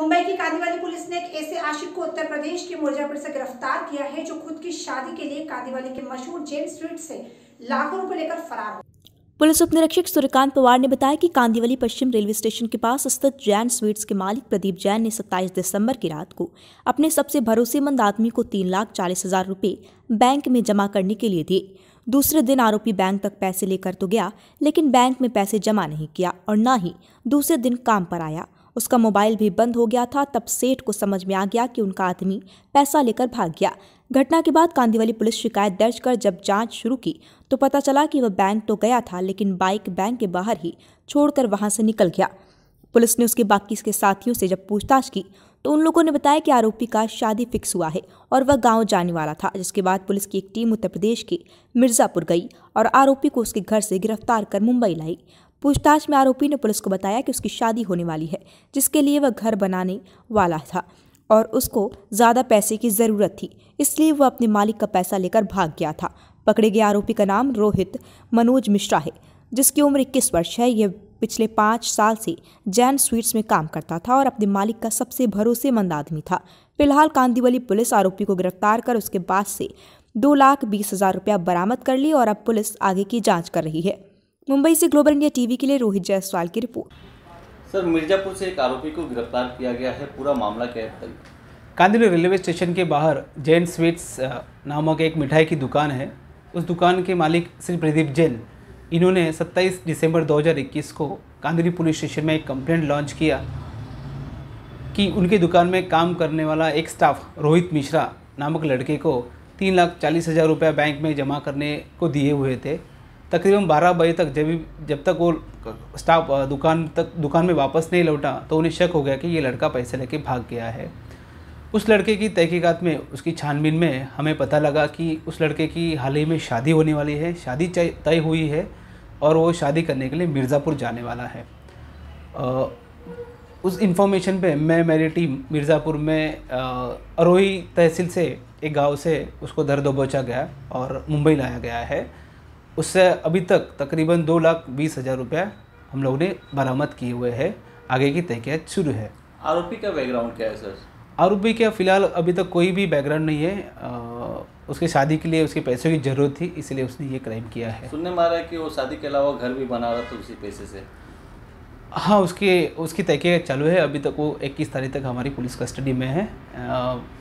मुंबई की कादीवाली पुलिस ने एक ऐसे आशिक को उत्तर प्रदेश के मुरजापुर से गिरफ्तार किया है जो खुद की शादी के लिए कादीवाली के मशहूर जेन स्ट्रीट से लाखों रुपए लेकर फरार हो पुलिस उप निरीक्षक सूर्यकांत पवार ने बताया कि कांदीवली पश्चिम रेलवे स्टेशन के पास स्थित जैन स्वीट्स के मालिक प्रदीप जैन ने 27 दिसंबर की रात को अपने सबसे भरोसेमंद आदमी को तीन लाख चालीस हजार रुपये बैंक में जमा करने के लिए दिए दूसरे दिन आरोपी बैंक तक पैसे लेकर तो गया लेकिन बैंक में पैसे जमा नहीं किया और न ही दूसरे दिन काम पर आया उसका मोबाइल भी बंद हो गया था तब सेठ को समझ में आ गया कि उनका आदमी पैसा लेकर भाग गया घटना के बाद कांदीवली पुलिस शिकायत दर्ज कर जब जांच शुरू की तो पता चला कि वह बैंक तो गया था लेकिन बाइक बैंक के बाहर ही छोड़कर वहां से निकल गया पुलिस ने उसके बाकी के साथियों से जब पूछताछ की तो उन लोगों ने बताया कि आरोपी का शादी फिक्स हुआ है और वह गांव जाने वाला था जिसके बाद पुलिस की एक टीम उत्तर प्रदेश के मिर्ज़ापुर गई और आरोपी को उसके घर से गिरफ्तार कर मुंबई लाई पूछताछ में आरोपी ने पुलिस को बताया कि उसकी शादी होने वाली है जिसके लिए वह घर बनाने वाला था और उसको ज़्यादा पैसे की ज़रूरत थी इसलिए वह अपने मालिक का पैसा लेकर भाग गया था पकड़े गए आरोपी का नाम रोहित मनोज मिश्रा है जिसकी उम्र इक्कीस वर्ष है यह पिछले पाँच साल से जैन स्वीट्स में काम करता था और अपने मालिक का सबसे भरोसेमंद आदमी था फिलहाल कांदीवली पुलिस आरोपी को गिरफ्तार कर उसके बाद से दो लाख बीस हजार रुपया बरामद कर ली और अब पुलिस आगे की जांच कर रही है मुंबई से ग्लोबल इंडिया टीवी के लिए रोहित जायसवाल की रिपोर्ट सर मिर्जापुर से एक आरोपी को गिरफ्तार किया गया है पूरा मामला क्या है रेलवे स्टेशन के बाहर जैन स्वीट्स नामक एक मिठाई की दुकान है उस दुकान के मालिक श्री प्रदीप जैन इन्होंने 27 दिसंबर 2021 को कांदरी पुलिस स्टेशन में एक कंप्लेंट लॉन्च किया कि उनके दुकान में काम करने वाला एक स्टाफ रोहित मिश्रा नामक लड़के को तीन लाख चालीस हज़ार रुपया बैंक में जमा करने को दिए हुए थे तकरीबन 12 बजे तक जब जब तक वो स्टाफ दुकान तक दुकान में वापस नहीं लौटा तो उन्हें शक हो गया कि ये लड़का पैसे लेके भाग गया है उस लड़के की तहकीकात में उसकी छानबीन में हमें पता लगा कि उस लड़के की हाल ही में शादी होने वाली है शादी तय हुई है और वो शादी करने के लिए मिर्ज़ापुर जाने वाला है आ, उस इंफॉर्मेशन पे मैं मेरी टीम मिर्ज़ापुर में अरोही तहसील से एक गांव से उसको दर्द बचा गया और मुंबई लाया गया है उससे अभी तक तकरीबन दो लाख बीस हज़ार रुपया हम लोग ने बरामद किए हुए है आगे की तहकियात शुरू है आरोपी का बैकग्राउंड क्या है सर आरोपी का फिलहाल अभी तक कोई भी बैकग्राउंड नहीं है उसकी उसके शादी के लिए उसके पैसों की ज़रूरत थी इसलिए उसने ये क्राइम किया है सुनने में आ रहा है कि वो शादी के अलावा घर भी बना रहा था उसी पैसे से हाँ उसके उसकी तहकियात चालू है अभी तक वो इक्कीस तारीख तक हमारी पुलिस कस्टडी में है आ,